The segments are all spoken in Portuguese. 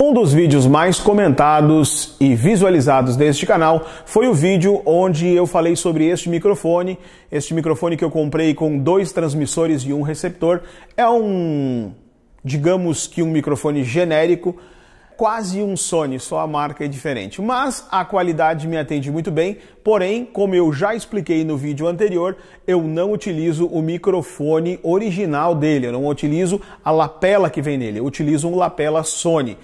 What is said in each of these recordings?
Um dos vídeos mais comentados e visualizados deste canal foi o vídeo onde eu falei sobre este microfone. Este microfone que eu comprei com dois transmissores e um receptor é um, digamos que um microfone genérico, quase um Sony, só a marca é diferente. Mas a qualidade me atende muito bem, porém, como eu já expliquei no vídeo anterior, eu não utilizo o microfone original dele, eu não utilizo a lapela que vem nele, eu utilizo um lapela Sony.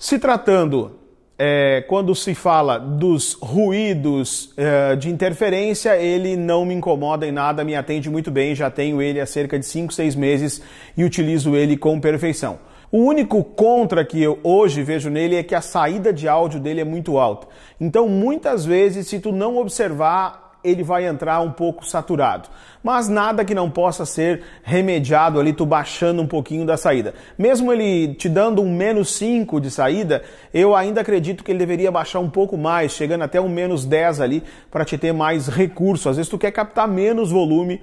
Se tratando, é, quando se fala dos ruídos é, de interferência, ele não me incomoda em nada, me atende muito bem, já tenho ele há cerca de 5, 6 meses e utilizo ele com perfeição. O único contra que eu hoje vejo nele é que a saída de áudio dele é muito alta. Então, muitas vezes, se tu não observar ele vai entrar um pouco saturado. Mas nada que não possa ser remediado ali, tu baixando um pouquinho da saída. Mesmo ele te dando um menos 5 de saída, eu ainda acredito que ele deveria baixar um pouco mais, chegando até um menos 10 ali, para te ter mais recurso. Às vezes tu quer captar menos volume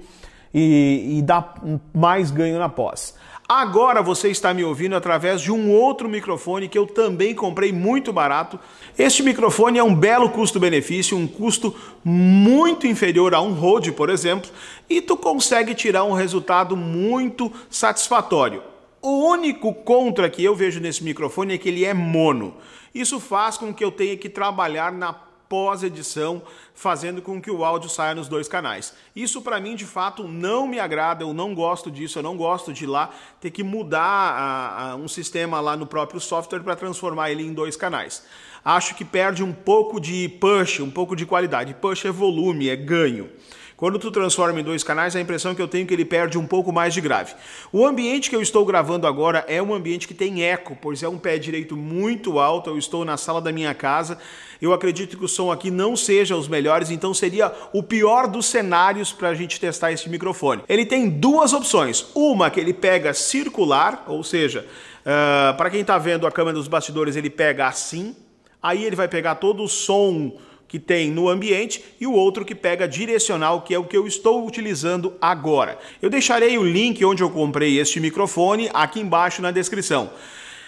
e, e dá mais ganho na pós. Agora você está me ouvindo através de um outro microfone que eu também comprei muito barato. Este microfone é um belo custo-benefício, um custo muito inferior a um Rode, por exemplo, e tu consegue tirar um resultado muito satisfatório. O único contra que eu vejo nesse microfone é que ele é mono. Isso faz com que eu tenha que trabalhar na pós-edição, fazendo com que o áudio saia nos dois canais. Isso para mim, de fato, não me agrada, eu não gosto disso, eu não gosto de lá ter que mudar a, a, um sistema lá no próprio software para transformar ele em dois canais. Acho que perde um pouco de push, um pouco de qualidade. Push é volume, é ganho. Quando tu transforma em dois canais, a impressão que eu tenho é que ele perde um pouco mais de grave. O ambiente que eu estou gravando agora é um ambiente que tem eco, pois é um pé direito muito alto, eu estou na sala da minha casa. Eu acredito que o som aqui não seja os melhores, então seria o pior dos cenários para a gente testar esse microfone. Ele tem duas opções. Uma que ele pega circular, ou seja, uh, ah, para quem está vendo a câmera dos bastidores, ele pega assim. Aí ele vai pegar todo o som que tem no ambiente e o outro que pega direcional, que é o que eu estou utilizando agora. Eu deixarei o link onde eu comprei este microfone aqui embaixo na descrição.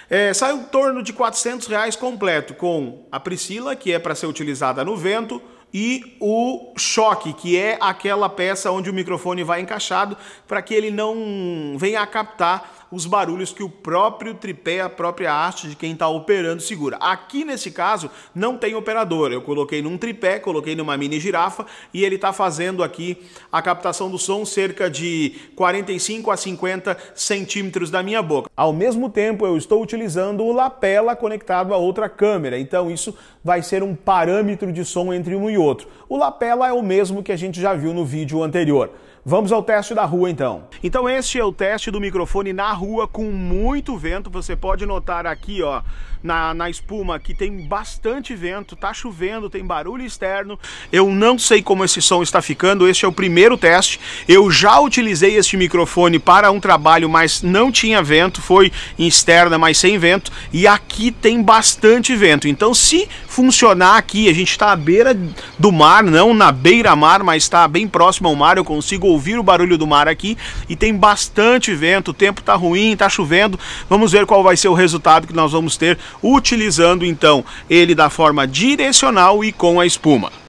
É, saiu em torno de 400 reais completo com a Priscila, que é para ser utilizada no vento, e o choque, que é aquela peça onde o microfone vai encaixado para que ele não venha a captar os barulhos que o próprio tripé, a própria haste de quem está operando segura. Aqui nesse caso não tem operador, eu coloquei num tripé, coloquei numa mini girafa e ele está fazendo aqui a captação do som cerca de 45 a 50 centímetros da minha boca. Ao mesmo tempo eu estou utilizando o lapela conectado a outra câmera, então isso vai ser um parâmetro de som entre um e outro. O lapela é o mesmo que a gente já viu no vídeo anterior. Vamos ao teste da rua então. Então este é o teste do microfone na rua com muito vento, você pode notar aqui, ó, na, na espuma que tem bastante vento, tá chovendo, tem barulho externo. Eu não sei como esse som está ficando, este é o primeiro teste. Eu já utilizei este microfone para um trabalho, mas não tinha vento, foi externa, mas sem vento. E aqui tem bastante vento, então se funcionar aqui. A gente está à beira do mar, não na beira-mar, mas está bem próximo ao mar. Eu consigo ouvir o barulho do mar aqui e tem bastante vento. O tempo está ruim, está chovendo. Vamos ver qual vai ser o resultado que nós vamos ter utilizando então ele da forma direcional e com a espuma.